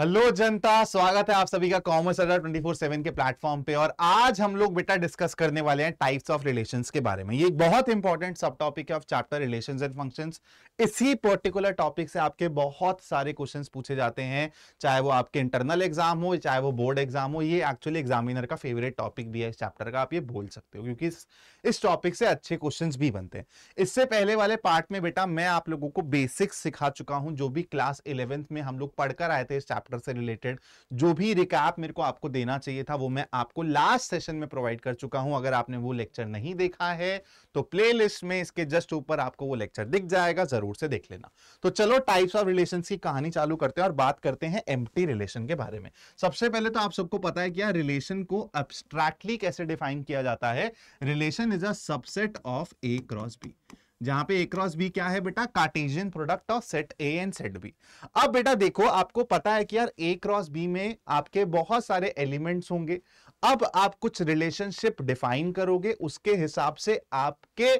hello जनता स्वागत है आप सभी का कॉमर्स ट्वेंटी फोर सेवन के प्लेटफॉर्म पे और आज हम लोग बेटा डिस्कस करने वाले हैं टाइप्स ऑफ रिलेशंस के बारे में ये एक बहुत इंपॉर्टेंट सब टॉपिक है of chapter relations and functions इसी पर्टिकुलर टॉपिक से आपके बहुत सारे क्वेश्चंस पूछे जाते हैं चाहे वो आपके इंटरनल एग्जाम हो चाहे वो बोर्ड एग्जाम हो ये एक्चुअली एग्जामिनर का फेवरेट टॉपिक भी है इस चैप्टर का आप ये बोल सकते हो क्योंकि इस टॉपिक से अच्छे क्वेश्चंस भी बनते हैं इससे पहले वाले पार्ट में बेटा मैं आप लोगों को बेसिक्स सिखा चुका हूं जो भी क्लास इलेवेंथ में हम लोग पढ़कर आए थे इस चैप्टर से रिलेटेड जो भी रिकैप मेरे को आपको देना चाहिए था वो मैं आपको लास्ट सेशन में प्रोवाइड कर चुका हूं अगर आपने वो लेक्चर नहीं देखा है तो प्ले में इसके जस्ट ऊपर आपको वो लेक्चर दिख जाएगा जरूर से देख लेना तो चलो टाइप्स ऑफ रिलेशन की कहानी चालू करते हैं और बात करते हैं एम रिलेशन के बारे में सबसे पहले तो आप सबको पता है क्या रिलेशन को एब्स्ट्रैक्टली कैसे डिफाइन किया जाता है relation Cartesian is a subset of A cross B जहां पे ए क्रॉस बी क्या है बेटा Cartesian product of set A and set B अब बेटा देखो आपको पता है कि यार ए क्रॉस बी में आपके बहुत सारे एलिमेंट्स होंगे अब आप कुछ रिलेशनशिप डिफाइन करोगे उसके हिसाब से आपके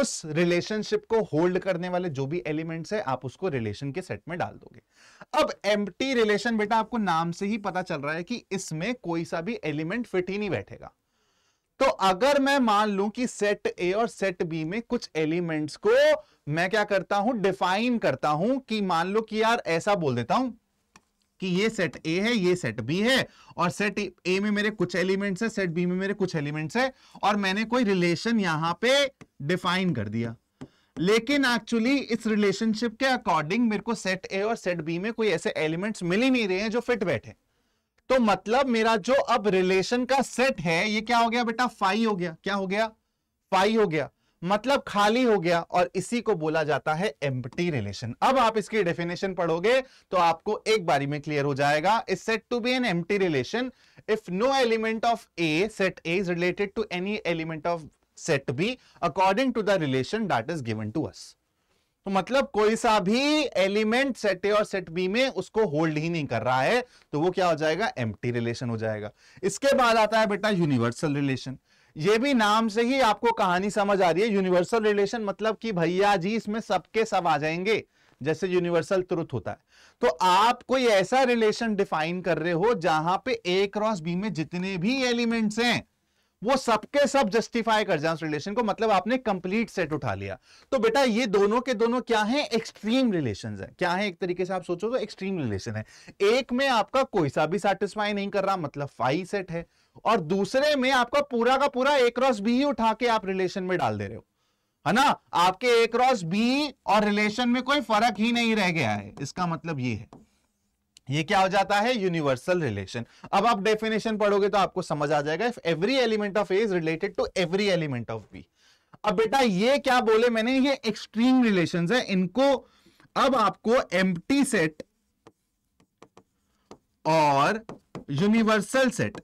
उस रिलेशनशिप को होल्ड करने वाले जो भी एलिमेंट्स है आप उसको रिलेशन के सेट में डाल दोगे अब एम रिलेशन बेटा आपको नाम से ही पता चल रहा है कि इसमें कोई सा भी एलिमेंट फिट ही नहीं बैठेगा तो अगर मैं मान लू कि सेट ए और सेट बी में कुछ एलिमेंट्स को मैं क्या करता हूं डिफाइन करता हूं कि मान लो कि यार ऐसा बोल देता हूं कि ये सेट ए है ये सेट बी है और सेट ए में मेरे कुछ एलिमेंट्स है सेट बी में मेरे कुछ एलिमेंट्स है और मैंने कोई रिलेशन यहां पे डिफाइन कर दिया लेकिन एक्चुअली इस रिलेशनशिप के अकॉर्डिंग मेरे को सेट ए और सेट बी में कोई ऐसे एलिमेंट्स मिल ही नहीं रहे हैं जो फिट बैठे तो मतलब मेरा जो अब रिलेशन का सेट है ये क्या हो गया बेटा फाइव हो गया क्या हो गया फाई हो गया मतलब खाली हो गया और इसी को बोला जाता है एम्प्टी रिलेशन अब आप इसकी डेफिनेशन पढ़ोगे तो आपको एक बारी में क्लियर हो जाएगा is set to be an empty relation if no element of a set A is related to any element of set B according to the relation that is given to us तो मतलब कोई सा भी element set ए और set B में उसको hold ही नहीं कर रहा है तो वो क्या हो जाएगा टी रिलेशन हो जाएगा इसके बाद आता है बेटा यूनिवर्सल रिलेशन ये भी नाम से ही आपको कहानी समझ आ रही है यूनिवर्सल रिलेशन मतलब कि भैया जी इसमें सबके सब आ जाएंगे जैसे यूनिवर्सल ट्रुथ होता है तो आप कोई ऐसा रिलेशन डिफाइन कर रहे हो जहां पे ए क्रॉस बी में जितने भी एलिमेंट्स हैं वो सबके सब जस्टिफाई कर जाए उस रिलेशन को मतलब आपने कंप्लीट सेट उठा लिया तो बेटा ये दोनों के दोनों क्या हैं एक्सट्रीम रिलेशन हैं क्या है एक तरीके से आप सोचो तो एक्सट्रीम रिलेशन है एक में आपका कोई सा भी सेटिस्फाई नहीं कर रहा मतलब फाइव सेट है और दूसरे में आपका पूरा का पूरा एक रॉस भी उठा के आप रिलेशन में डाल दे रहे हो है ना आपके एक रॉस बी और रिलेशन में कोई फर्क ही नहीं रह गया है इसका मतलब ये है ये क्या हो जाता है यूनिवर्सल रिलेशन अब आप डेफिनेशन पढ़ोगे तो आपको समझ आ जाएगा if every element of A is related to every element of B अब बेटा ये क्या बोले मैंने ये एक्सट्रीम रिलेशन है इनको अब आपको एम्प्टी सेट और यूनिवर्सल सेट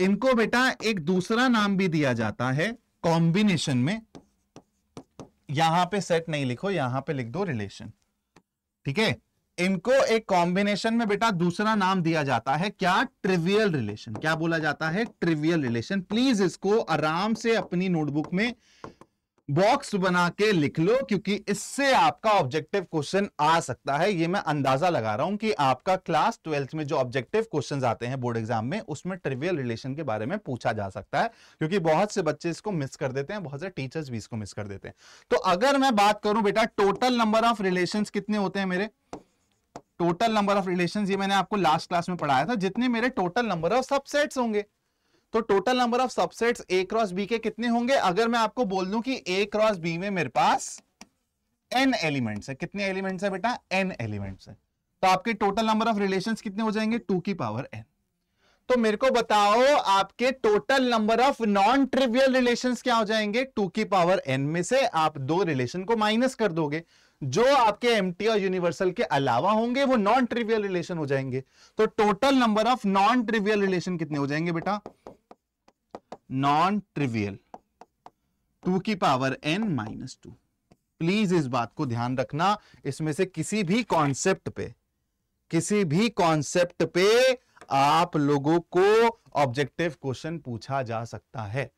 इनको बेटा एक दूसरा नाम भी दिया जाता है कॉम्बिनेशन में यहां पे सेट नहीं लिखो यहां पे लिख दो रिलेशन ठीक है इनको एक कॉम्बिनेशन में बेटा दूसरा नाम दिया जाता है क्या ट्रिवियल रिलेशन क्या बोला जाता है ट्रिवियल रिलेशन प्लीज इसको आराम से अपनी नोटबुक में बॉक्स बना के लिख लो क्योंकि इससे आपका ऑब्जेक्टिव क्वेश्चन आ सकता है ये मैं अंदाजा लगा रहा हूं कि आपका क्लास ट्वेल्थ में जो ऑब्जेक्टिव क्वेश्चंस आते हैं बोर्ड एग्जाम में उसमें ट्रिवियल रिलेशन के बारे में पूछा जा सकता है क्योंकि बहुत से बच्चे इसको मिस कर देते हैं बहुत से टीचर्स भी इसको मिस कर देते हैं तो अगर मैं बात करूं बेटा टोटल नंबर ऑफ रिलेशन कितने होते हैं मेरे टोटल नंबर ऑफ रिलेशन ये मैंने आपको लास्ट क्लास में पढ़ाया था जितने मेरे टोटल नंबर ऑफ सबसेट्स होंगे तो total number of subsets A cross B के कितने होंगे अगर मैं आपको बोल दूं कि ए क्रॉस बी में मेरे पास एन एलिमेंट्स है कितने एलिमेंट्स है बेटा एन एलिमेंट्स है तो आपके टोटल नंबर ऑफ रिलेशन कितने हो जाएंगे टू की पावर एन तो मेरे को बताओ आपके total number of non trivial relations क्या हो जाएंगे टू की पावर एन में से आप दो रिलेशन को माइनस कर दोगे जो आपके एम और यूनिवर्सल के अलावा होंगे वो नॉन ट्रिवियल रिलेशन हो जाएंगे तो total number of non trivial relation कितने हो जाएंगे बेटा नॉन ट्रिवियल टू की power n minus two please इस बात को ध्यान रखना इसमें से किसी भी कॉन्सेप्ट पे किसी भी कॉन्सेप्ट पे आप लोगों को ऑब्जेक्टिव क्वेश्चन पूछा जा सकता है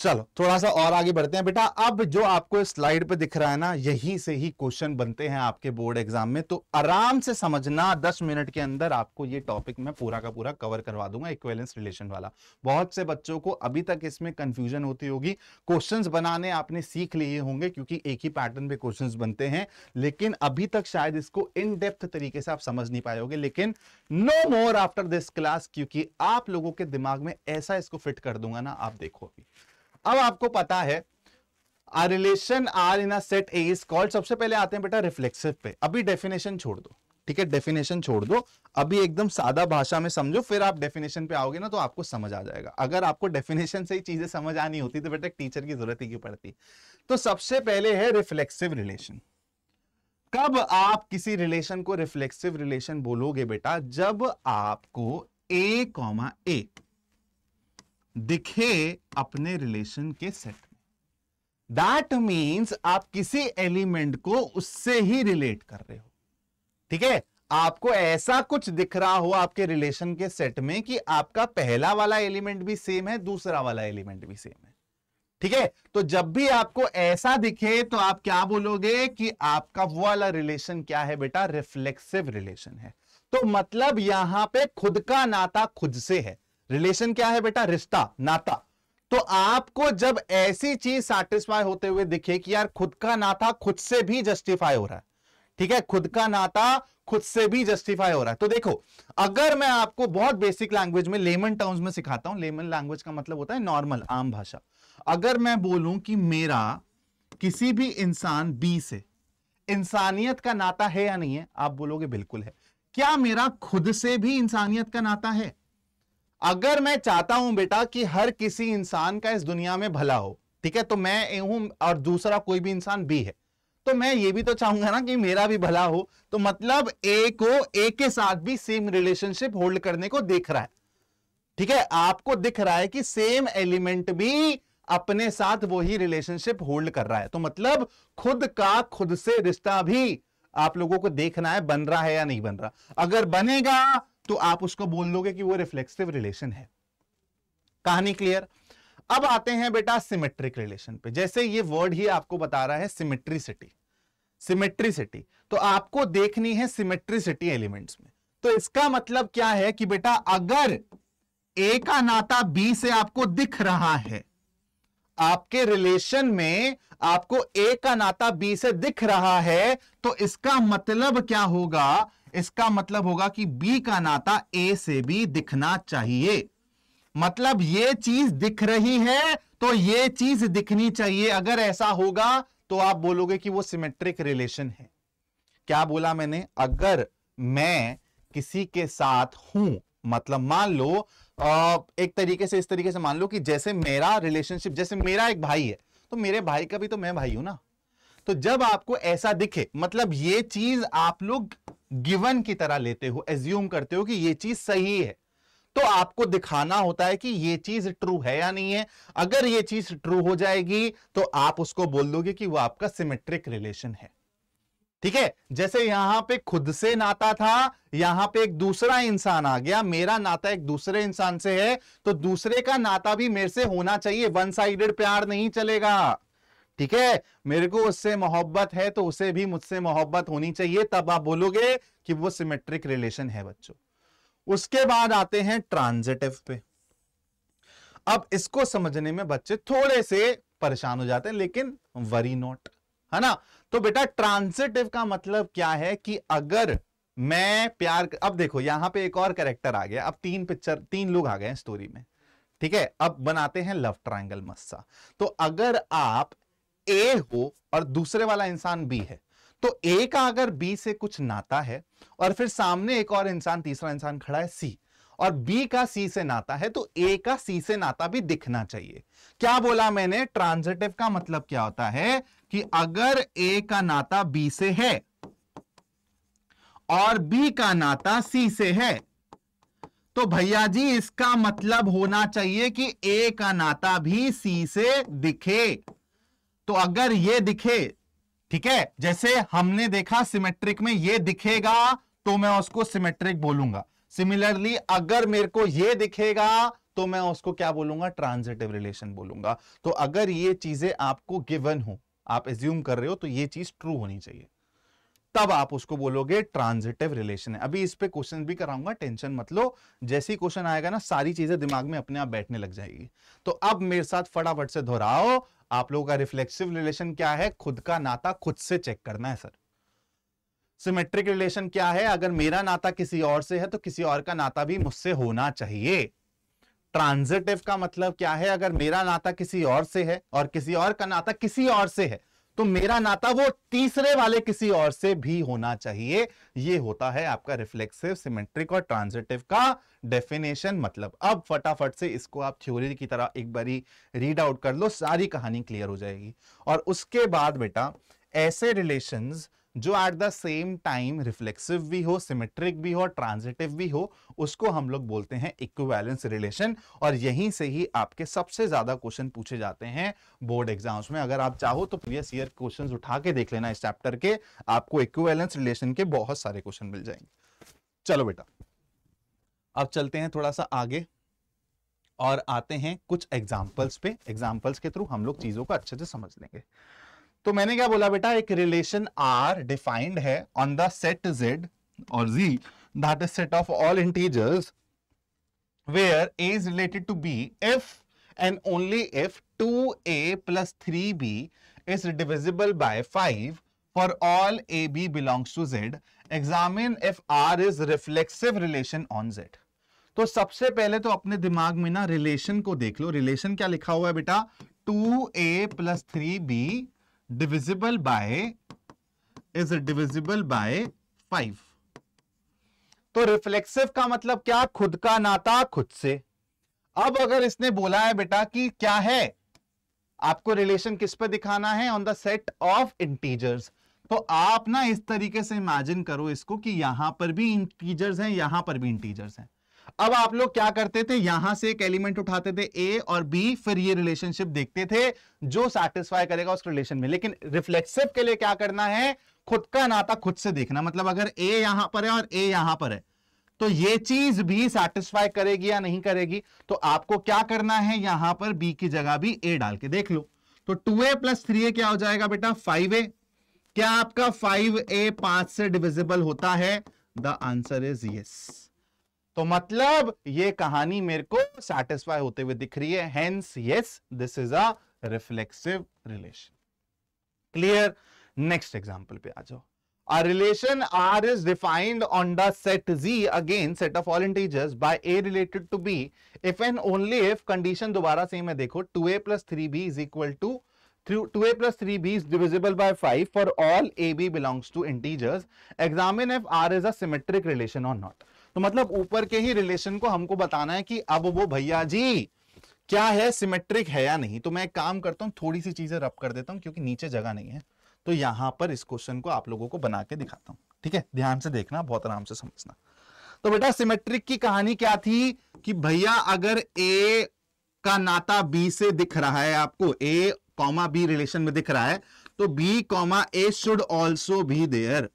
चलो थोड़ा सा और आगे बढ़ते हैं बेटा अब जो आपको स्लाइड पे दिख रहा है ना यही से ही क्वेश्चन बनते हैं आपके बोर्ड एग्जाम में तो आराम से समझना दस मिनट के अंदर आपको ये टॉपिक मैं पूरा का पूरा कवर करवा दूंगा इक्वेलेंस रिलेशन वाला बहुत से बच्चों को अभी तक इसमें कंफ्यूजन होती होगी क्वेश्चन बनाने आपने सीख लिए होंगे क्योंकि एक ही पैटर्न पे क्वेश्चन बनते हैं लेकिन अभी तक शायद इसको इन डेप्थ तरीके से आप समझ नहीं पाए लेकिन no more after this class क्योंकि आप लोगों के दिमाग में ऐसा इसको फिट कर दूंगा ना आप देखो अभी अब आपको पता है relation R in set A is called सबसे पहले आते हैं बेटा रिफ्लेक्सिव पे अभी डेफिनेशन छोड़ दो ठीक है डेफिनेशन छोड़ दो अभी एकदम सादा भाषा में समझो फिर आप डेफिनेशन पे आओगे ना तो आपको समझ आ जाएगा अगर आपको डेफिनेशन से ही चीजें समझ आनी होती तो बेटा टीचर की जरूरत ही क्यों पड़ती तो सबसे पहले है रिफ्लेक्सिव रिलेशन कब आप किसी रिलेशन को रिफ्लेक्सिव रिलेशन बोलोगे बेटा जब आपको ए कॉमा ए दिखे अपने रिलेशन के सेट में दैट मीन्स आप किसी एलिमेंट को उससे ही रिलेट कर रहे हो ठीक है आपको ऐसा कुछ दिख रहा हो आपके रिलेशन के सेट में कि आपका पहला वाला एलिमेंट भी सेम है दूसरा वाला एलिमेंट भी सेम है ठीक है तो जब भी आपको ऐसा दिखे तो आप क्या बोलोगे कि आपका वो वाला रिलेशन क्या है बेटा रिफ्लेक्सिव रिलेशन है तो मतलब यहां पे खुद का नाता खुद से है रिलेशन क्या है बेटा रिश्ता नाता तो आपको जब ऐसी चीज सेटिस्फाई होते हुए दिखे कि यार खुद का नाता खुद से भी जस्टिफाई हो रहा है ठीक है खुद का नाता खुद से भी जस्टिफाई हो रहा है तो देखो अगर मैं आपको बहुत बेसिक लैंग्वेज में लेमन टर्म्स में सिखाता हूं लेमन लैंग्वेज का मतलब होता है नॉर्मल आम भाषा अगर मैं बोलूं कि मेरा किसी भी इंसान बी से इंसानियत का नाता है या नहीं है आप बोलोगे बिल्कुल है क्या मेरा खुद से भी इंसानियत का नाता है अगर मैं चाहता हूं बेटा कि हर किसी इंसान का इस दुनिया में भला हो ठीक है तो मैं हूं और दूसरा कोई भी इंसान बी है तो मैं ये भी तो चाहूंगा ना कि मेरा भी भला हो तो मतलब ए को ए के साथ भी सेम रिलेशनशिप होल्ड करने को देख रहा है ठीक है आपको दिख रहा है कि सेम एलिमेंट भी अपने साथ वही रिलेशनशिप होल्ड कर रहा है तो मतलब खुद का खुद से रिश्ता भी आप लोगों को देखना है बन रहा है या नहीं बन रहा अगर बनेगा तो आप उसको बोल दोगे कि वो रिफ्लेक्सिव रिलेशन है कहानी क्लियर अब आते हैं बेटा सिमेट्रिक रिलेशन पे जैसे ये वर्ड ही आपको बता रहा है सिमेट्रिसिटी सिमेट्रिसिटी तो आपको देखनी है सिमेट्रिसिटी एलिमेंट्स में तो इसका मतलब क्या है कि बेटा अगर ए का नाता बी से आपको दिख रहा है आपके रिलेशन में आपको ए का नाता बी से दिख रहा है तो इसका मतलब क्या होगा इसका मतलब होगा कि बी का नाता ए से भी दिखना चाहिए मतलब ये चीज दिख रही है तो ये चीज दिखनी चाहिए अगर ऐसा होगा तो आप बोलोगे कि वो सिमेट्रिक रिलेशन है क्या बोला मैंने अगर मैं किसी के साथ हूं मतलब मान लो एक तरीके से इस तरीके से मान लो कि जैसे मेरा रिलेशनशिप जैसे मेरा एक भाई है तो मेरे भाई का भी तो मैं भाई हूं ना तो जब आपको ऐसा दिखे मतलब ये चीज आप लोग गिवन की तरह लेते हो एज्यूम करते हो कि ये चीज सही है तो आपको दिखाना होता है कि ये चीज ट्रू है या नहीं है अगर ये चीज ट्रू हो जाएगी तो आप उसको बोल दोगे कि वो आपका सिमेट्रिक रिलेशन है ठीक है जैसे यहां पे खुद से नाता था यहां पे एक दूसरा इंसान आ गया मेरा नाता एक दूसरे इंसान से है तो दूसरे का नाता भी मेरे से होना चाहिए वन साइडेड प्यार नहीं चलेगा ठीक है मेरे को उससे मोहब्बत है तो उसे भी मुझसे मोहब्बत होनी चाहिए तब आप बोलोगे कि वो सिमेट्रिक रिलेशन है बच्चों उसके बाद आते हैं ट्रांजिटिव पे अब इसको समझने में बच्चे थोड़े से परेशान हो जाते हैं लेकिन वरी नॉट है ना तो बेटा ट्रांजिटिव का मतलब क्या है कि अगर मैं प्यार कर... अब देखो यहां पे एक और कैरेक्टर आ गया अब तीन पिक्चर तीन लोग आ गए स्टोरी में ठीक है अब बनाते हैं लव ट्रायंगल मस्सा तो अगर आप ए हो और दूसरे वाला इंसान बी है तो ए का अगर बी से कुछ नाता है और फिर सामने एक और इंसान तीसरा इंसान खड़ा है सी और बी का सी से नाता है तो ए का सी से नाता भी दिखना चाहिए क्या बोला मैंने ट्रांजिटिव का मतलब क्या होता है कि अगर ए का नाता बी से है और बी का नाता सी से है तो भैया जी इसका मतलब होना चाहिए कि ए का नाता भी सी से दिखे तो अगर ये दिखे ठीक है जैसे हमने देखा सिमेट्रिक में ये दिखेगा तो मैं उसको सिमेट्रिक बोलूंगा सिमिलरली अगर मेरे को ये दिखेगा तो मैं उसको क्या बोलूंगा ट्रांजिटिव रिलेशन बोलूंगा तो अगर ये चीजें आपको गिवन हो आप एज्यूम कर रहे हो तो ये चीज ट्रू होनी चाहिए तब आप उसको बोलोगे ट्रांजिटिव रिलेशन है अभी इस पे क्वेश्चन भी कराऊंगा टेंशन मत लो जैसे ही क्वेश्चन आएगा ना सारी चीजें दिमाग में अपने आप बैठने लग जाएगी तो अब मेरे साथ फटाफट से दोहराओ आप लोगों का रिफ्लेक्सिव रिलेशन क्या है खुद का नाता खुद से चेक करना है सर सिमेट्रिक रिलेशन क्या है अगर मेरा नाता किसी और से है तो किसी और का नाता भी मुझसे होना चाहिए ट्रांजिटिव का मतलब क्या है अगर मेरा नाता किसी और से है और किसी और का नाता किसी और से है तो मेरा नाता वो तीसरे वाले किसी और से भी होना चाहिए ये होता है आपका रिफ्लेक्सिव सिमेट्रिक और ट्रांजिटिव का डेफिनेशन मतलब अब फटाफट से इसको आप थ्योरी की तरह एक बारी रीड आउट कर लो सारी कहानी क्लियर हो जाएगी और उसके बाद बेटा ऐसे रिलेशंस जो at the same time reflexive भी हो सिमेट्रिक भी हो ट्रांजिटिव भी हो उसको हम लोग बोलते हैं इक्विवेलेंस रिलेशन और यहीं से ही आपके सबसे ज्यादा क्वेश्चन पूछे जाते हैं बोर्ड एग्जाम्स में अगर आप चाहो तो प्रीवियस ईयर क्वेश्चन उठा के देख लेना इस चैप्टर के आपको इक्विवेलेंस रिलेशन के बहुत सारे क्वेश्चन मिल जाएंगे चलो बेटा अब चलते हैं थोड़ा सा आगे और आते हैं कुछ एग्जाम्पल्स पे एग्जाम्पल्स के थ्रू हम लोग चीजों को अच्छे से समझ लेंगे तो मैंने क्या बोला बेटा एक रिलेशन आर डिफाइंड है ऑन द सेट जेड और Z that is set of all integers where A is related to B if and only if three B is divisible by five for all A B belongs to Z examine if R is reflexive relation on Z तो सबसे पहले तो अपने दिमाग में ना relation को देख लो रिलेशन क्या लिखा हुआ है बेटा two A plus three B divisible by is divisible by five तो रिफ्लेक्सिव का मतलब क्या खुद का नाता खुद से अब अगर इसने बोला है बेटा कि क्या है आपको रिलेशन किस पे दिखाना है on the set of integers तो आप ना इस तरीके से इमेजिन करो इसको कि यहां पर भी इंटीजर्स हैं यहां पर भी इंटीजर्स हैं अब आप लोग क्या करते थे यहां से एक एलिमेंट उठाते थे ए और बी फिर ये रिलेशनशिप देखते थे जो सेटिस्फाई करेगा उस रिलेशन में लेकिन रिफ्लेक्सिव के लिए क्या करना है खुद का नाता खुद से देखना मतलब अगर ए यहां पर है और ए यहां पर है तो ये चीज भी सेटिस्फाई करेगी या नहीं करेगी तो आपको क्या करना है यहां पर बी की जगह भी ए डाल के देख लो तो two A plus three A क्या हो जाएगा बेटा फाइव ए क्या आपका फाइव ए पांच से डिविजिबल होता है द आंसर इज यस तो मतलब ये कहानी मेरे को सैटिस्फाई होते हुए दिख रही है hence yes this is a reflexive relation clear next example पे आ जाओ a relation R is defined on the set Z again set of all integers by A related to B if and only if condition दोबारा same है देखो two A plus three B is equal to two A plus three B is divisible by five for all A B belongs to integers examine if R is a symmetric relation और not तो मतलब ऊपर के ही relation को हमको बताना है कि अब वो भैया जी क्या है सिमेट्रिक है या नहीं तो मैं एक काम करता हूँ थोड़ी सी चीजें रब कर देता हूँ क्योंकि नीचे जगह नहीं है तो यहां पर इस क्वेश्चन को आप लोगों को बना के दिखाता हूँ ठीक है ध्यान से देखना बहुत आराम से समझना तो बेटा सिमेट्रिक की कहानी क्या थी कि भैया अगर ए का नाता बी से दिख रहा है आपको ए कॉमा बी रिलेशन में दिख रहा है तो B comma A should also be there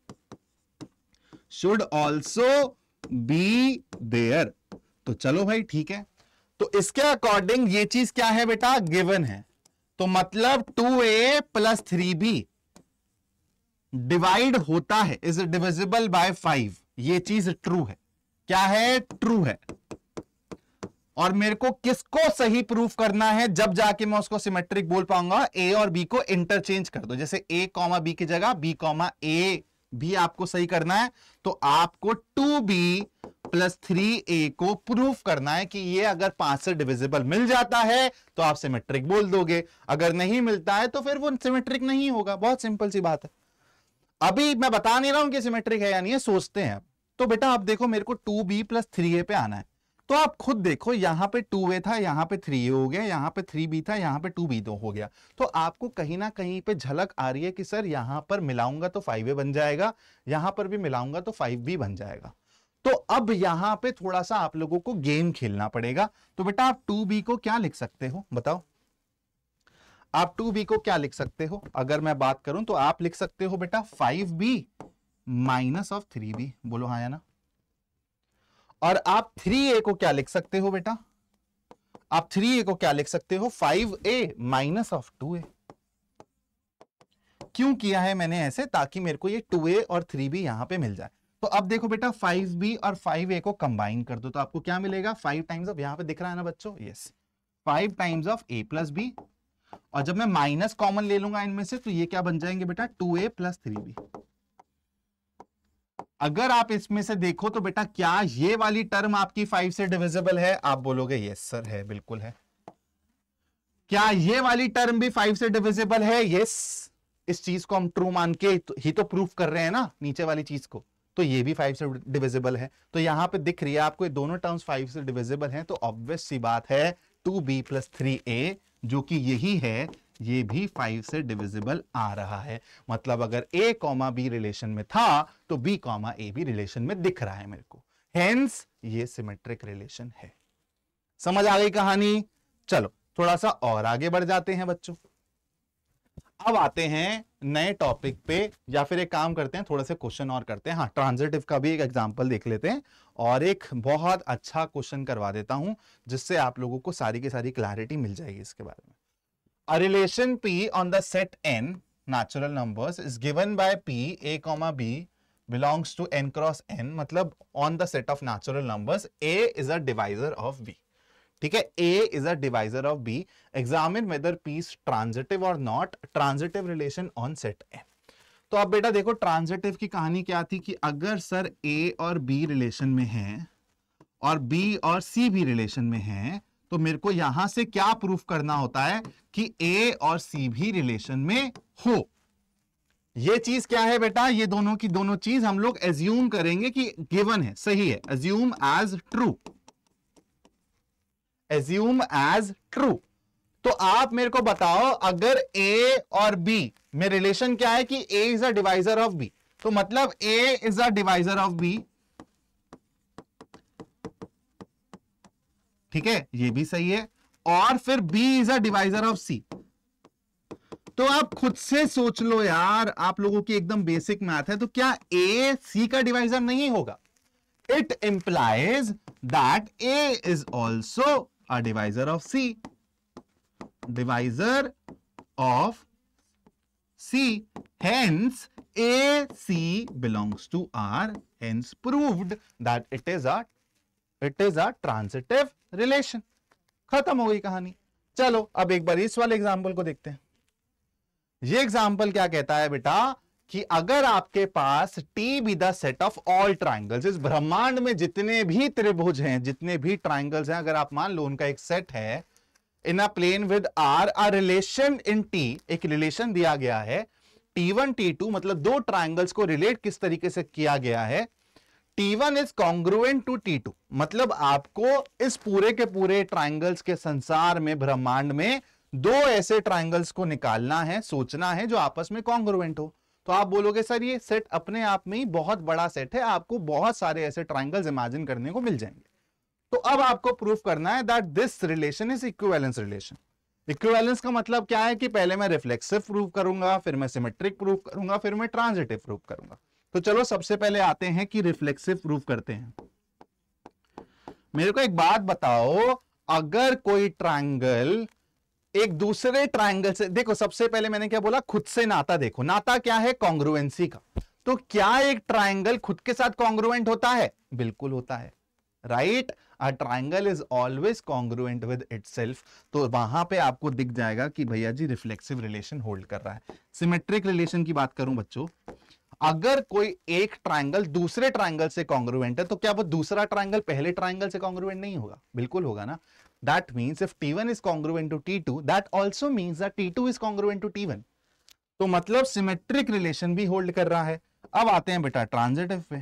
should also be there तो चलो भाई ठीक है तो इसके अकॉर्डिंग ये चीज क्या है बेटा गिवन है तो मतलब two A plus three B divide होता है इज डिविजिबल बाय फाइव ये चीज ट्रू है क्या है ट्रू है और मेरे को किसको सही प्रूफ करना है जब जाके मैं उसको सिमेट्रिक बोल पाऊंगा ए और बी को इंटरचेंज कर दो जैसे ए कॉमा बी की जगह बी कॉमा ए भी आपको सही करना है तो आपको two B plus three A को प्रूफ करना है कि ये अगर पांच से डिविजिबल मिल जाता है तो आप सिमेट्रिक बोल दोगे अगर नहीं मिलता है तो फिर वो सिमेट्रिक नहीं होगा बहुत सिंपल सी बात है अभी मैं बता नहीं रहा हूं कि सिमेट्रिक है या नहीं है सोचते हैं तो बेटा आप देखो मेरे को two B plus three A पे आना है तो आप खुद देखो यहां पे टू ए था यहां पे थ्री ए हो गया यहाँ पे थ्री बी था यहाँ पे टू बी दो हो गया तो आपको कहीं ना कहीं पे झलक आ रही है कि सर यहां पर मिलाऊंगा तो फाइव ए बन जाएगा यहां पर भी मिलाऊंगा तो फाइव बी बन जाएगा तो अब यहाँ पे थोड़ा सा आप लोगों को गेम खेलना पड़ेगा तो बेटा आप टू बी को क्या लिख सकते हो बताओ आप टू बी को क्या लिख सकते हो अगर मैं बात करूं तो आप लिख सकते हो बेटा five B minus of three B बोलो हाँ या ना और आप थ्री ए को क्या लिख सकते हो बेटा आप थ्री ए को क्या लिख सकते हो five A minus of two A क्यों किया है मैंने ऐसे ताकि मेरे को ये टू ए और थ्री बी यहां पे मिल जाए तो अब देखो बेटा फाइव बी और फाइव ए को कंबाइन कर दो तो आपको क्या मिलेगा फाइव टाइम्स ऑफ यहां पे दिख रहा है ना बच्चों yes five times of A plus B और जब मैं माइनस कॉमन ले लूंगा इनमें से तो ये क्या बन जाएंगे बेटा two A plus three B अगर आप इसमें से देखो तो बेटा क्या ये वाली टर्म आपकी फाइव से डिविजिबल है आप बोलोगे यस सर है बिल्कुल है क्या ये वाली टर्म भी फाइव से डिविजिबल है यस इस चीज को हम ट्रू मान के तो, ही तो प्रूफ कर रहे हैं ना नीचे वाली चीज को तो ये भी फाइव से डिविजिबल है तो यहां पे दिख रही है आपको दोनों टर्म्स फाइव से डिविजिबल हैं तो ऑब्वियस सी बात है two B plus three A जो कि यही है ये भी फाइव से डिविजिबल आ रहा है मतलब अगर ए कॉमा बी रिलेशन में था तो बी कॉमा ए भी रिलेशन में दिख रहा है मेरे को हेंस ये सिमेट्रिक रिलेशन है समझ आ गई कहानी चलो थोड़ा सा और आगे बढ़ जाते हैं बच्चों अब आते हैं नए टॉपिक पे या फिर एक काम करते हैं थोड़ा सा क्वेश्चन और करते हैं हाँ ट्रांजिटिव का भी एक एग्जांपल देख लेते हैं और एक बहुत अच्छा क्वेश्चन करवा देता हूं जिससे आप लोगों को सारी की सारी क्लैरिटी मिल जाएगी इसके बारे में A relation P on the set N natural numbers is given by P a comma b belongs to n cross n matlab on the set of natural numbers a is a divisor of b theek hai a is a divisor of b examine whether p is transitive or not transitive relation on set n तो अब बेटा देखो transitive की कहानी क्या थी कि अगर सर ए और बी रिलेशन में हैं और बी और सी भी रिलेशन में हैं तो मेरे को यहां से क्या प्रूफ करना होता है कि ए और सी भी रिलेशन में हो ये चीज क्या है बेटा ये दोनों की दोनों चीज हम लोग एज्यूम करेंगे कि गिवन है सही है assume as true assume as true तो आप मेरे को बताओ अगर ए और बी में रिलेशन क्या है कि A is a divisor of B तो मतलब A is a divisor of B ठीक है ये भी सही है और फिर B is a divisor of C तो आप खुद से सोच लो यार आप लोगों की एकदम बेसिक मैथ है तो क्या ए सी का डिवाइजर नहीं होगा it implies that A is also a divisor of C divisor of C A C belongs to R hence proved that it is a it is a transitive relation खत्म हो गई कहानी चलो अब एक बार इस वाले एग्जाम्पल को देखते हैं ये एग्जाम्पल क्या कहता है बेटा कि अगर आपके पास T be the set of all triangles इस ब्रह्मांड में जितने भी त्रिभुज हैं जितने भी ट्राइंगल्स हैं अगर आप मान लो उनका एक सेट है in a plane with R a relation in T एक रिलेशन दिया गया है टी वन टी टू मतलब दो ट्राइंगल्स को रिलेट किस तरीके से किया गया है T1 is congruent to T2 मतलब आपको इस पूरे के पूरे ट्राइंगल्स के संसार में ब्रह्मांड में दो ऐसे ट्राइंगल्स को निकालना है सोचना है जो आपस में कॉन्ग्रुवेंट हो तो आप बोलोगे सर ये सेट अपने आप में ही बहुत बड़ा सेट है आपको बहुत सारे ऐसे ट्राइंगल्स इमेजिन करने को मिल जाएंगे तो अब आपको प्रूफ करना है that this relation is equivalence relation equivalence का मतलब क्या है कि पहले मैं रिफ्लेक्सिव प्रूफ करूंगा फिर मैं सिमेट्रिक प्रूफ करूंगा फिर मैं ट्रांजिटिव प्रूफ करूंगा तो चलो सबसे पहले आते हैं कि रिफ्लेक्सिव प्रूफ करते हैं मेरे को एक बात बताओ अगर कोई ट्रायंगल एक दूसरे ट्रायंगल से देखो सबसे पहले मैंने क्या बोला खुद से नाता देखो नाता क्या है कॉन्ग्रुएंसी का तो क्या एक ट्रायंगल खुद के साथ कॉन्ग्रुएंट होता है बिल्कुल होता है right a triangle is always congruent with itself तो वहां पे आपको दिख जाएगा कि भैया जी रिफ्लेक्सिव रिलेशन होल्ड कर रहा है सिमेट्रिक रिलेशन की बात करूं बच्चों अगर कोई एक ट्राइंगल दूसरे ट्राइंगल से कॉन्ग्रुवेंट है तो क्या वो दूसरा ट्राइंगल पहले ट्राइंगल से कॉन्ग्रुवेंट नहीं होगा बिल्कुल होगा ना that means if T one is congruent to T two that also means that T two is congruent to T one तो मतलब सिमेट्रिक रिलेशन भी होल्ड कर रहा है अब आते हैं बेटा ट्रांजिटिव पे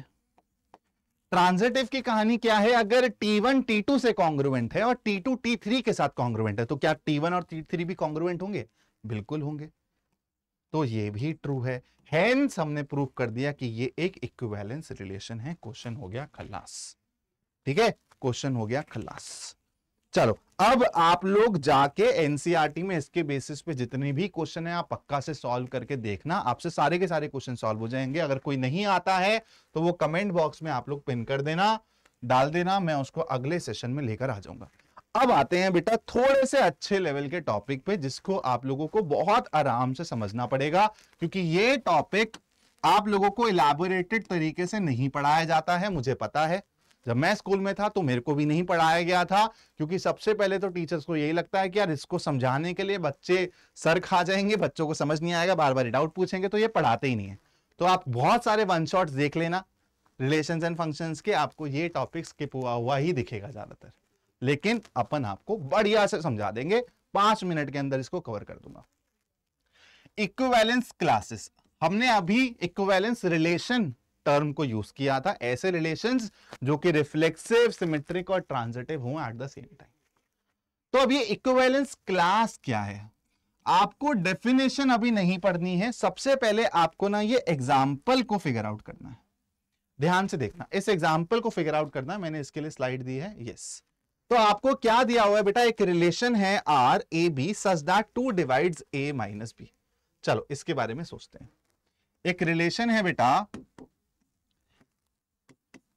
ट्रांजिटिव की कहानी क्या है अगर T1 T2 से कॉन्ग्रुवेंट है और T2 T3 के साथ कॉन्ग्रुवेंट है तो क्या T1 और T3 भी कॉन्ग्रुवेंट होंगे बिल्कुल होंगे तो ये भी ट्रू है हैंस हमने प्रूव कर दिया कि ये एक इक्विवेलेंस रिलेशन है क्वेश्चन हो गया खल्लास ठीक है क्वेश्चन हो गया खल्लास चलो अब आप लोग जाके एनसीईआरटी e में इसके बेसिस पे जितने भी क्वेश्चन है आप पक्का से सॉल्व करके देखना आपसे सारे के सारे क्वेश्चन सॉल्व हो जाएंगे अगर कोई नहीं आता है तो वो कमेंट बॉक्स में आप लोग पिन कर देना डाल देना मैं उसको अगले सेशन में लेकर आ जाऊंगा अब आते हैं बेटा थोड़े से अच्छे लेवल के टॉपिक पे जिसको आप लोगों को बहुत आराम से समझना पड़ेगा क्योंकि ये टॉपिक आप लोगों को इलाबोरेटेड तरीके से नहीं पढ़ाया जाता है मुझे पता है जब मैं स्कूल में था तो मेरे को भी नहीं पढ़ाया गया था क्योंकि सबसे पहले तो टीचर्स को यही लगता है कि यार इसको समझाने के लिए बच्चे सर खा जाएंगे बच्चों को समझ नहीं आएगा बार बार डाउट पूछेंगे तो ये पढ़ाते ही नहीं है तो आप बहुत सारे वन शॉट देख लेना रिलेशन एंड फंक्शन के आपको ये टॉपिक स्किप हुआ हुआ ही दिखेगा ज़्यादातर लेकिन अपन आपको बढ़िया से समझा देंगे पांच मिनट के अंदर इसको कवर कर दूंगा इक्वेलेंस क्लासेस हमने अभी इक्वेलेंस रिलेशन टर्म को यूज किया था ऐसे रिलेशन जो कि रिफ्लेक्सिव सिमेट्रिक और ट्रांजिटिव हो एट द सेम टाइम तो अब ये इक्वेलेंस क्लास क्या है आपको डेफिनेशन अभी नहीं पढ़नी है सबसे पहले आपको ना ये एग्जाम्पल को फिगर आउट करना है ध्यान से देखना इस एग्जाम्पल को फिगर आउट करना मैंने इसके लिए स्लाइड दी है यस तो आपको क्या दिया हुआ है बेटा एक रिलेशन है R A B such that two divides A minus B चलो इसके बारे में सोचते हैं एक रिलेशन है बेटा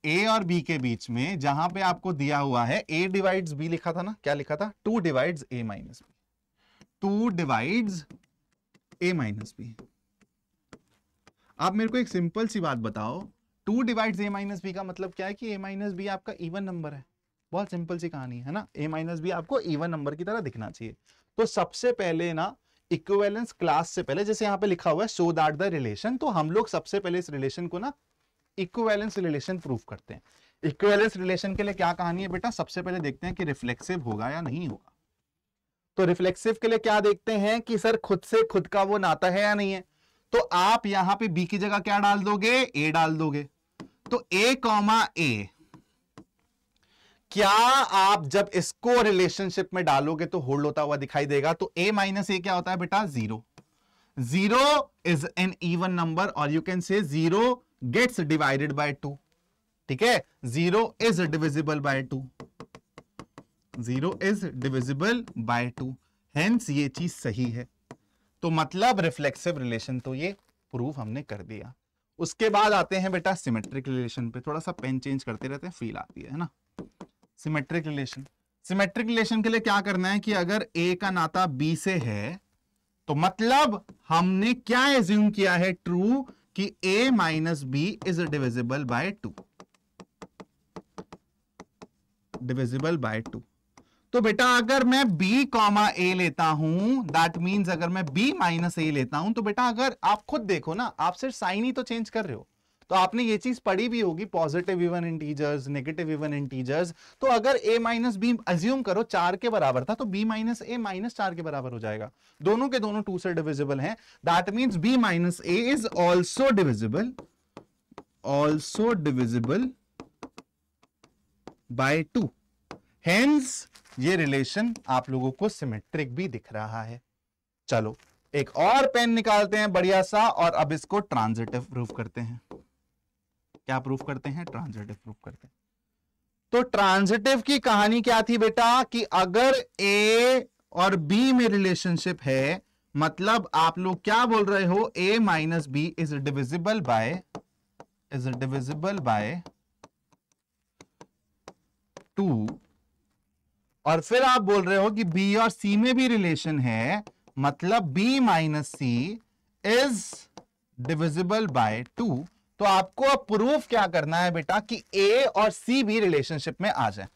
ए और बी के बीच में जहां पे आपको दिया हुआ है ए डिवाइड्स बी लिखा था ना क्या लिखा था two divides A minus B two divides A minus B आप मेरे को एक सिंपल सी बात बताओ two divides A minus B का मतलब क्या है कि ए माइनस बी आपका इवन नंबर है बहुत सिंपल सी कहानी है ना ए माइनस बी आपको इवन नंबर की तरह दिखना चाहिए तो सबसे पहले ना इक्वेलेंस क्लास से पहले जैसे यहाँ पे लिखा हुआ है सो दैट द रिलेशन तो हम लोग सबसे पहले इस रिलेशन को ना इक्वेलेंस रिलेशन प्रूफ करते हैं इक्वेलेंस रिलेशन के लिए क्या कहानी है बेटा सबसे पहले देखते हैं कि रिफ्लेक्सिव होगा या नहीं होगा तो रिफ्लेक्सिव के लिए क्या देखते हैं कि सर खुद से खुद का वो नाता है या नहीं है तो आप यहां पे बी की जगह क्या डाल दोगे ए डाल दोगे तो ए कॉमा ए क्या आप जब इसको रिलेशनशिप में डालोगे तो होल्ड होता हुआ दिखाई देगा तो ए माइनस ए क्या होता है बेटा zero zero is an even number और you can say zero gets divided by two ठीक है zero is divisible by two zero is divisible by two hence ये चीज सही है तो मतलब रिफ्लेक्सिव रिलेशन तो ये प्रूव हमने कर दिया उसके बाद आते हैं बेटा सिमेट्रिक रिलेशन पे थोड़ा सा पेन चेंज करते रहते हैं फील आती है ना सिमेट्रिक रिलेशन सिमेट्रिक रिलेशन के लिए क्या करना है कि अगर ए का नाता बी से है तो मतलब हमने क्या एज्यूम किया है ट्रू कि A minus B is divisible by two divisible by two तो बेटा अगर मैं b कॉमा ए लेता हूं दैट मीन्स अगर मैं b माइनस ए लेता हूं तो बेटा अगर आप खुद देखो ना आप सिर्फ साइन ही तो चेंज कर रहे हो तो आपने ये चीज पढ़ी भी होगी positive even integers negative even integers तो अगर ए माइनस बी अज्यूम करो चार के बराबर था तो बी माइनस ए माइनस चार के बराबर हो जाएगा दोनों के दोनों टू से डिविजिबल हैं that means B minus A is also divisible also divisible by two hence ये रिलेशन आप लोगों को सिमेट्रिक भी दिख रहा है चलो एक और पेन निकालते हैं बढ़िया सा और अब इसको ट्रांजिटिव प्रूफ करते हैं क्या प्रूफ करते हैं ट्रांजिटिव प्रूफ करते हैं तो ट्रांजिटिव की कहानी क्या थी बेटा कि अगर ए और बी में रिलेशनशिप है मतलब आप लोग क्या बोल रहे हो A minus B is divisible by is divisible by two और फिर आप बोल रहे हो कि बी और सी में भी रिलेशन है मतलब B minus C is divisible by two तो आपको अब प्रूफ क्या करना है बेटा कि ए और सी भी रिलेशनशिप में आ जाए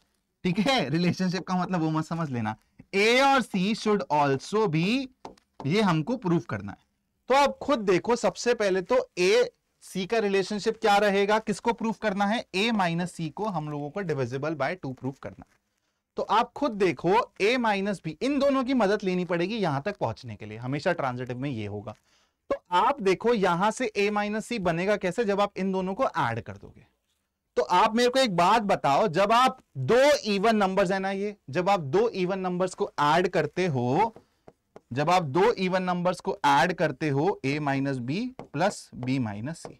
ठीक है रिलेशनशिप का मतलब वो मत समझ लेना ए और सी शुड ऑल्सो भी ये हमको प्रूफ करना है तो आप खुद देखो सबसे पहले तो ए सी का रिलेशनशिप क्या रहेगा किसको प्रूफ करना है ए माइनस सी को हम लोगों को डिविजिबल बाय टू प्रूफ करना है तो आप खुद देखो ए माइनस बी इन दोनों की मदद लेनी पड़ेगी यहां तक पहुंचने के लिए हमेशा ट्रांजिटिव में ये होगा तो आप देखो यहां से a माइनस सी बनेगा कैसे जब आप इन दोनों को ऐड कर दोगे तो आप मेरे को एक बात बताओ जब आप दो इवन नंबर्स है ना ये जब आप दो इवन नंबर्स को ऐड करते हो जब आप दो इवन नंबर्स को ऐड करते हो a minus B plus B minus C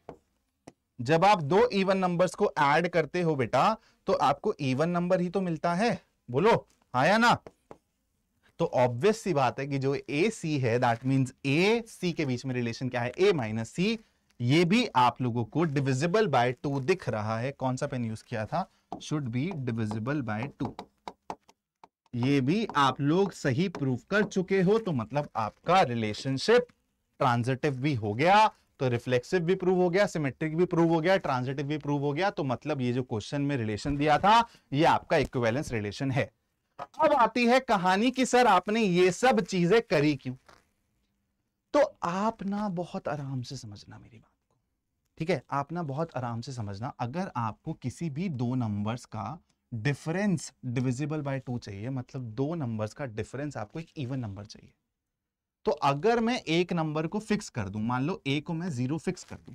जब आप दो इवन नंबर्स को ऐड करते हो बेटा तो आपको इवन नंबर ही तो मिलता है बोलो आया ना तो ऑब्वियस सी बात है कि जो ए सी है दैट मीन ए सी के बीच में रिलेशन क्या है ए माइनस सी ये भी आप लोगों को डिविजिबल बाय टू दिख रहा है कौन सा पेन यूज किया था should be divisible by two ये भी आप लोग सही प्रूव कर चुके हो तो मतलब आपका रिलेशनशिप ट्रांजिटिव भी हो गया तो रिफ्लेक्सिव भी प्रूव हो गया सिमेट्रिक भी प्रूव हो गया ट्रांजिटिव भी प्रूव हो गया तो मतलब ये जो क्वेश्चन में रिलेशन दिया था ये आपका इक्विवेलेंस रिलेशन है अब आती है कहानी की सर आपने ये सब चीजें करी क्यों तो आप ना बहुत आराम से समझना मेरी बात को ठीक है आप ना बहुत आराम से समझना अगर आपको किसी भी दो नंबर्स का डिफरेंस डिविजिबल बाय टू चाहिए मतलब दो नंबर्स का डिफरेंस आपको एक इवन नंबर चाहिए तो अगर मैं एक नंबर को फिक्स कर दूं मान लो ए को मैं जीरो फिक्स कर दूं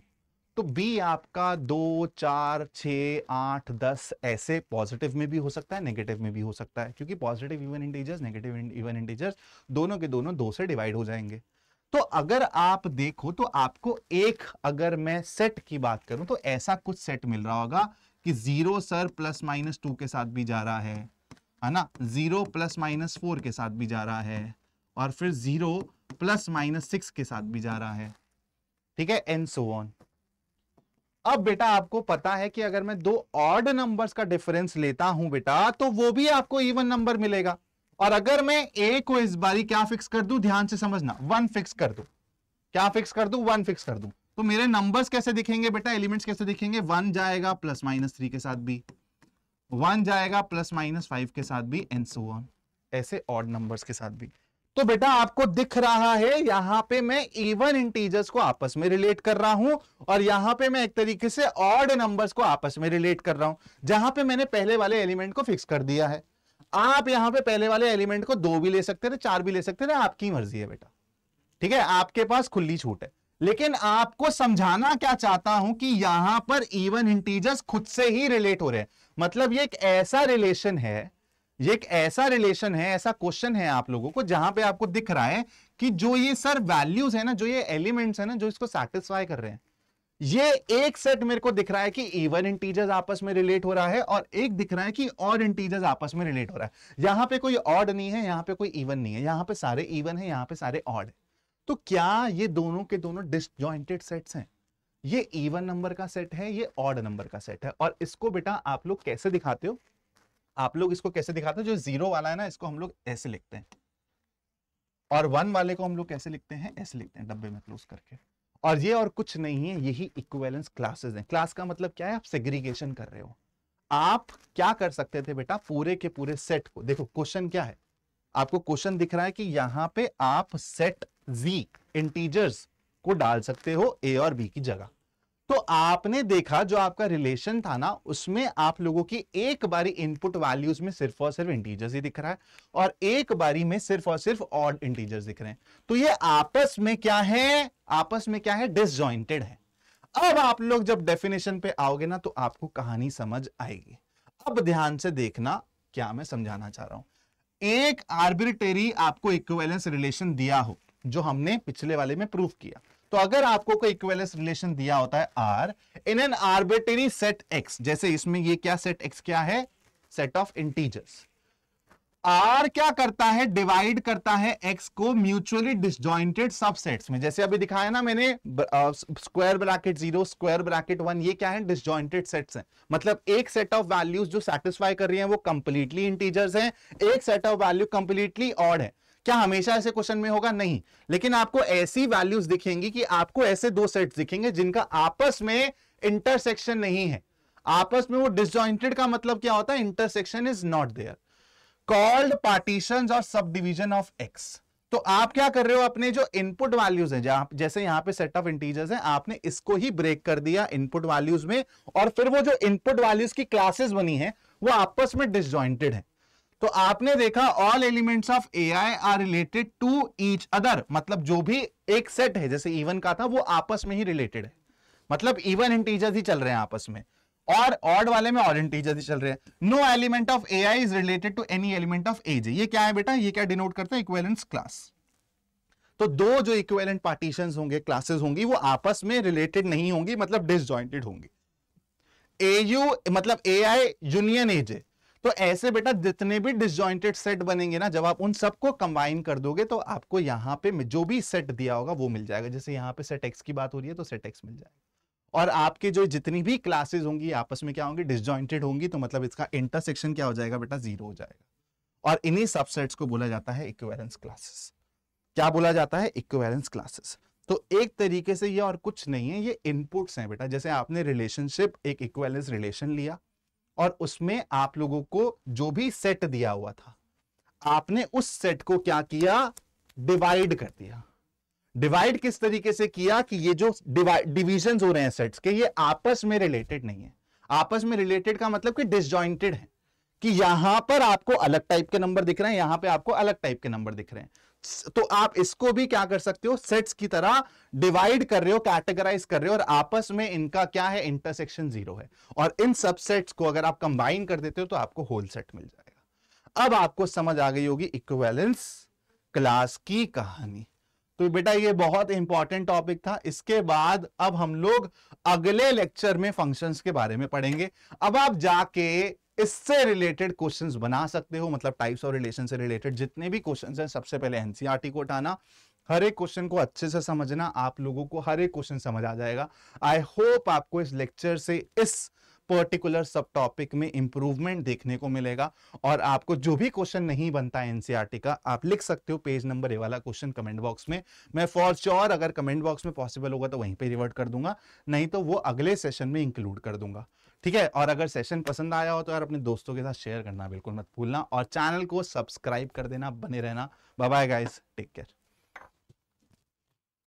तो बी आपका दो चार छ आठ दस ऐसे पॉजिटिव में भी हो सकता है नेगेटिव में भी हो सकता है क्योंकि positive even integers negative even integers दोनों के दोनों दो से डिवाइड हो जाएंगे तो अगर आप देखो तो आपको एक अगर मैं सेट की बात करूं तो ऐसा कुछ सेट मिल रहा होगा कि zero sir plus minus two के साथ भी जा रहा है है ना जीरो प्लस माइनस फोर के साथ भी जा रहा है और फिर जीरो प्लस माइनस सिक्स के साथ भी जा रहा है ठीक है एंड सो ऑन अब बेटा आपको पता है कि अगर मैं दो ऑड नंबर्स का डिफरेंस लेता हूं बेटा तो वो भी आपको इवन नंबर मिलेगा और अगर मैं ए को इस बारी क्या फिक्स कर दू ध्यान से समझना वन फिक्स कर दू क्या फिक्स कर दू वन फिक्स कर दू तो मेरे नंबर्स कैसे दिखेंगे बेटा एलिमेंट्स कैसे दिखेंगे वन जाएगा प्लस माइनस थ्री के साथ भी वन जाएगा प्लस माइनस फाइव के साथ भी एंड सो ऑन ऐसे ऑड नंबर्स के साथ भी तो बेटा आपको दिख रहा है यहां पे मैं इवन इंटीजर्स को आपस में रिलेट कर रहा हूं और यहां पे मैं एक तरीके से ऑड नंबर्स को आपस में रिलेट कर रहा हूं जहां पे मैंने पहले वाले एलिमेंट को फिक्स कर दिया है आप यहां पे पहले वाले एलिमेंट को दो भी ले सकते थे चार भी ले सकते थे आपकी मर्जी है बेटा ठीक है आपके पास खुली छूट है लेकिन आपको समझाना क्या चाहता हूं कि यहां पर इवन इंटीजर्स खुद से ही रिलेट हो रहे हैं मतलब ये एक ऐसा रिलेशन है ये एक ऐसा रिलेशन है ऐसा क्वेश्चन है आप लोगों को जहां पे आपको दिख रहा है कि जो ये सर वैल्यूज है ना जो ये एलिमेंट्स है ना जो इसको सेटिस्फाई कर रहे हैं ये एक सेट मेरे को दिख रहा है कि इवन इंटीजर्स आपस में रिलेट हो रहा है और एक दिख रहा है कि ऑड इंटीजर्स आपस में रिलेट हो रहा है यहां पे कोई ऑड नहीं है यहां पे कोई इवन नहीं है यहां पे सारे इवन है यहां पे सारे ऑड है तो क्या ये दोनों के दोनों डिसजॉइंटेड सेट्स हैं ये इवन नंबर का सेट है ये ऑड नंबर का सेट है और इसको बेटा आप लोग कैसे दिखाते हो आप लोग इसको कैसे दिखाते हैं जो जीरो वाला है ना इसको हम लोग ऐसे लिखते हैं और वन वाले को हम लोग कैसे लिखते हैं ऐसे लिखते हैं डब्बे में क्लोज करके और ये और कुछ नहीं है यही इक्वेलेंस क्लासेस हैं क्लास का मतलब क्या है आप सेग्रीगेशन कर रहे हो आप क्या कर सकते थे बेटा पूरे के पूरे सेट को देखो क्वेश्चन क्या है आपको क्वेश्चन दिख रहा है कि यहाँ पे आप सेट जी इंटीजर्स को डाल सकते हो ए और बी की जगह तो आपने देखा जो आपका रिलेशन था ना उसमें आप लोगों की एक बारी इनपुट वैल्यूज में सिर्फ और सिर्फ इंटीजर्स ही दिख रहा है और एक बारी में सिर्फ और सिर्फ ऑड इंटीजर्स दिख रहे हैं तो ये आपस में क्या है आपस में क्या है डिसजॉइंटेड है अब आप लोग जब डेफिनेशन पे आओगे ना तो आपको कहानी समझ आएगी अब ध्यान से देखना क्या मैं समझाना चाह रहा हूं एक आर्बिटरी आपको इक्वेलेंस रिलेशन दिया हो जो हमने पिछले वाले में प्रूफ किया तो अगर आपको कोई इक्वेलेंस रिलेशन दिया होता है R in an arbitrary set X जैसे इसमें ये क्या सेट एक्स क्या है सेट ऑफ इंटीजर्स आर क्या करता है डिवाइड करता है एक्स को म्यूचुअली डिसजॉइंटेड सबसेट्स में जैसे अभी दिखाया ना मैंने square bracket zero square bracket one ये क्या है डिसजॉइंटेड सेट्स हैं मतलब एक सेट ऑफ वैल्यूज जो सेटिस्फाई कर रही हैं वो कंप्लीटली इंटीजर्स हैं एक set of value completely odd है क्या हमेशा ऐसे क्वेश्चन में होगा नहीं लेकिन आपको ऐसी वैल्यूज दिखेंगी कि आपको ऐसे दो सेट दिखेंगे जिनका आपस में इंटरसेक्शन नहीं है आपस में वो डिसजॉइंटेड का मतलब क्या होता है intersection is not there called partition और सब डिविजन ऑफ एक्स तो आप क्या कर रहे हो अपने जो इनपुट वैल्यूज हैं जहां जैसे यहां पे सेट ऑफ इंटीजर्स हैं आपने इसको ही ब्रेक कर दिया इनपुट वैल्यूज में और फिर वो जो इनपुट वैल्यूज की क्लासेस बनी है वो आपस में डिसजॉइंटेड है तो आपने देखा all elements of A I are related to each other मतलब जो भी एक सेट है जैसे इवन का था वो आपस में ही रिलेटेड है मतलब इवन इंटीजर्स ही चल रहे हैं आपस में और ऑड वाले में ऑड इंटीजर्स ही चल रहे हैं no element of A I is related to any element of as ये क्या है बेटा ये क्या डिनोट करता है इक्वेलेंस क्लास तो दो जो इक्वेलेंट पार्टीशन होंगे क्लासेस होंगी वो आपस में रिलेटेड नहीं होंगी मतलब डिसजॉइंटेड होंगी ए यू मतलब ए आई यूनियन एजे तो ऐसे बेटा जितने भी डिसजॉइंटेड सेट बनेंगे ना जब आप उन सबको कंबाइन कर दोगे तो आपको यहाँ पे जो भी सेट दिया होगा वो मिल जाएगा जैसे यहाँ पे सेट एक्स की बात हो रही है तो सेट एक्स मिल जाएगा और आपके जो जितनी भी क्लासेस होंगी आपस में क्या होंगी डिसजॉइंटेड होंगी तो मतलब इसका इंटरसेक्शन क्या हो जाएगा बेटा जीरो हो जाएगा और इन्हीं सबसेट्स को बोला जाता है इक्वेलेंस क्लासेस क्या बोला जाता है इक्वेलेंस क्लासेस तो एक तरीके से ये और कुछ नहीं है ये इनपुट्स हैं बेटा जैसे आपने रिलेशनशिप एक इक्वेलेंस रिलेशन लिया और उसमें आप लोगों को जो भी सेट दिया हुआ था आपने उस सेट को क्या किया डिवाइड कर दिया डिवाइड किस तरीके से किया कि ये जो डिविजन हो रहे हैं सेट्स के ये आपस में रिलेटेड नहीं है आपस में रिलेटेड का मतलब कि डिसजॉइंटेड है कि यहां पर आपको अलग टाइप के नंबर दिख रहे हैं यहां पे आपको अलग टाइप के नंबर दिख रहे हैं तो आप इसको भी क्या कर सकते हो सेट्स की तरह डिवाइड कर रहे हो कैटेगराइज कर रहे हो और आपस में इनका क्या है इंटरसेक्शन जीरो है और इन सबसेट्स को अगर आप कंबाइन कर देते हो तो आपको होल सेट मिल जाएगा अब आपको समझ आ गई होगी इक्वेलेंस क्लास की कहानी तो बेटा ये बहुत इंपॉर्टेंट टॉपिक था इसके बाद अब हम लोग अगले लेक्चर में फंक्शंस के बारे में पढ़ेंगे अब आप जाके इससे रिलेटेड क्वेश्चंस बना सकते हो मतलब टाइप्स और रिलेशन से रिलेटेड जितने भी क्वेश्चंस हैं सबसे पहले एनसीईआरटी e को उठाना हर एक क्वेश्चन को अच्छे से समझना आप लोगों को हर एक क्वेश्चन समझ आ जाएगा आई होप आपको इस लेक्चर से इस पर्टिकुलर सब टॉपिक में इंप्रूवमेंट देखने को मिलेगा और आपको जो भी क्वेश्चन नहीं बनता है एनसीईआरटी e का आप लिख सकते हो पेज नंबर ए वाला क्वेश्चन कमेंट बॉक्स में मैं फॉर श्योर अगर कमेंट बॉक्स में पॉसिबल होगा तो वहीं पे रिवर्ट कर दूंगा नहीं तो वो अगले सेशन में इंक्लूड कर दूंगा ठीक है और अगर सेशन पसंद आया हो तो यार अपने दोस्तों के साथ शेयर करना बिल्कुल मत भूलना और चैनल को सब्सक्राइब कर देना बने रहना बाय गाइस टेक केयर